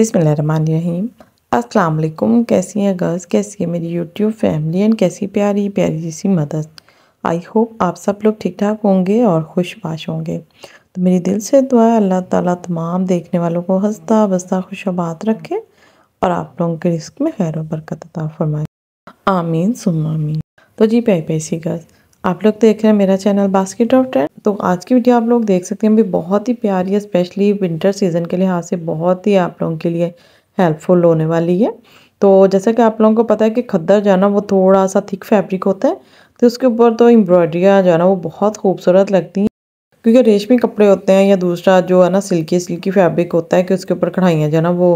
बिसमीम अस्सलाम वालेकुम कैसी हैं गर्ल्स कैसी है मेरी यूट्यूब फैमिली एंड कैसी प्यारी प्यारी सी मदद आई होप आप सब लोग ठीक ठाक होंगे और खुशबाश होंगे तो मेरी दिल से दुआ अल्लाह ताला तमाम देखने वालों को हंसता बसता खुशबात रखे और आप लोगों के रिस्क में खैर बरकत अता फरमाए आमीन सुम आमीन तो जी प्यारी प्यासी गर्ल्स आप लोग देख रहे हैं मेरा चैनल बास्केट ऑफ ट्रेंड तो आज की वीडियो आप लोग देख सकते हैं अभी बहुत ही प्यारी है स्पेशली विंटर सीजन के लिहाज से बहुत ही आप लोगों के लिए हेल्पफुल होने वाली है तो जैसा कि आप लोगों को पता है कि खद्दर जाना वो थोड़ा सा थिक फैब्रिक होता है तो उसके ऊपर तो एम्ब्रॉयडरियाँ जाना वो बहुत खूबसूरत लगती हैं क्योंकि रेशमी कपड़े होते हैं या दूसरा जो है ना सिल्की सिल्की फैब्रिक होता है कि उसके ऊपर कढ़ाइयाँ जाना वो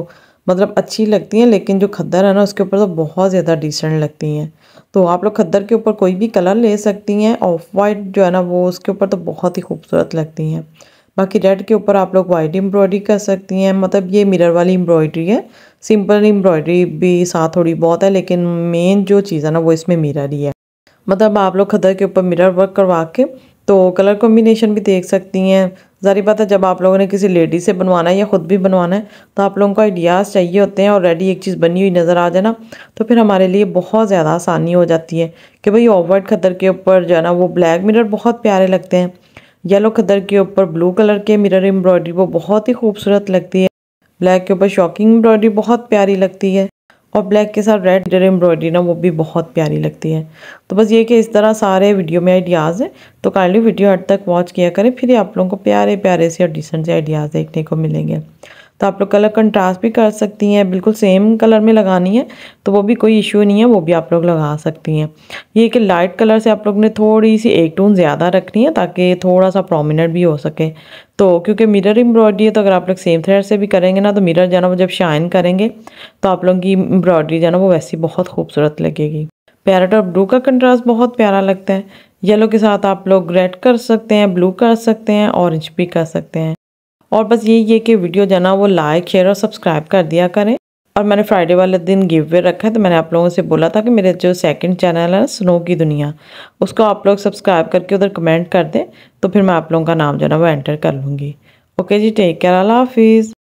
मतलब अच्छी लगती हैं लेकिन जो खद्दर है ना उसके ऊपर तो बहुत ज़्यादा डिसेंट लगती हैं तो आप लोग खद्दर के ऊपर कोई भी कलर ले सकती हैं ऑफ वाइट जो है ना वो उसके ऊपर तो बहुत ही खूबसूरत लगती हैं बाकी रेड के ऊपर आप लोग वाइट एम्ब्रॉयडरी कर सकती हैं मतलब ये मिरर वाली एम्ब्रॉयडरी है सिंपल एम्ब्रॉयडरी भी साथ थोड़ी बहुत है लेकिन मेन जो चीज़ है ना वो इसमें मिरर ही है मतलब आप लोग खदर के ऊपर मिरर वर्क करवा के तो कलर कॉम्बिनेशन भी देख सकती हैं ज़ारी बात है जब आप लोगों ने किसी लेडी से बनवाना है या ख़ुद भी बनवाना है तो आप लोगों को आइडियाज़ चाहिए होते हैं और रेडी एक चीज़ बनी हुई नज़र आ जाए ना तो फिर हमारे लिए बहुत ज़्यादा आसानी हो जाती है कि भाई ओवर्ट खदर के ऊपर जो है ना वो ब्लैक मिरर बहुत प्यारे लगते हैं येलो खदर के ऊपर ब्लू कलर के मिरर एम्ब्रॉयडरी वो बहुत ही खूबसूरत लगती है ब्लैक के ऊपर शॉकिंग एम्ब्रॉयडरी बहुत प्यारी लगती है और ब्लैक के साथ रेड मिरर एम्ब्रॉयडरी ना वो भी बहुत प्यारी लगती है तो बस ये कि इस तरह सारे वीडियो में आइडियाज़ हैं तो काइंडली वीडियो हट तक वॉच किया करें फिर आप लोगों को प्यारे प्यारे से और डिसेंट से आइडियाज़ देखने को मिलेंगे तो आप लोग कलर कंट्रास्ट भी कर सकती हैं बिल्कुल सेम कलर में लगानी है तो वो भी कोई इशू नहीं है वो भी आप लोग लगा सकती हैं ये कि लाइट कलर से आप लोग ने थोड़ी सी एक टून ज़्यादा रखनी है ताकि थोड़ा सा प्रोमिनेंट भी हो सके तो क्योंकि मिरर एम्ब्रॉयडरी है तो अगर आप लोग सेम थ्रेड से भी करेंगे ना तो मिरर जाना वो जब शाइन करेंगे तो आप लोगों की एम्ब्रॉयडरी जाना वो वैसी बहुत खूबसूरत लगेगी पैरट और ब्लू का कंट्रास्ट बहुत प्यारा लगता है येलो के साथ आप लोग रेड कर सकते हैं ब्लू कर सकते हैं ऑरेंज भी कर सकते हैं और बस यही है कि वीडियो जो ना वो लाइक शेयर और सब्सक्राइब कर दिया करें और मैंने फ्राइडे वाले दिन गिव वे रखा है तो मैंने आप लोगों से बोला था कि मेरे जो सेकंड चैनल है स्नो की दुनिया उसको आप लोग सब्सक्राइब करके उधर कमेंट कर दें तो फिर मैं आप लोगों का नाम जो है ना वो एंटर कर लूँगी ओके जी टेक केयर अल्लाह हाफिज़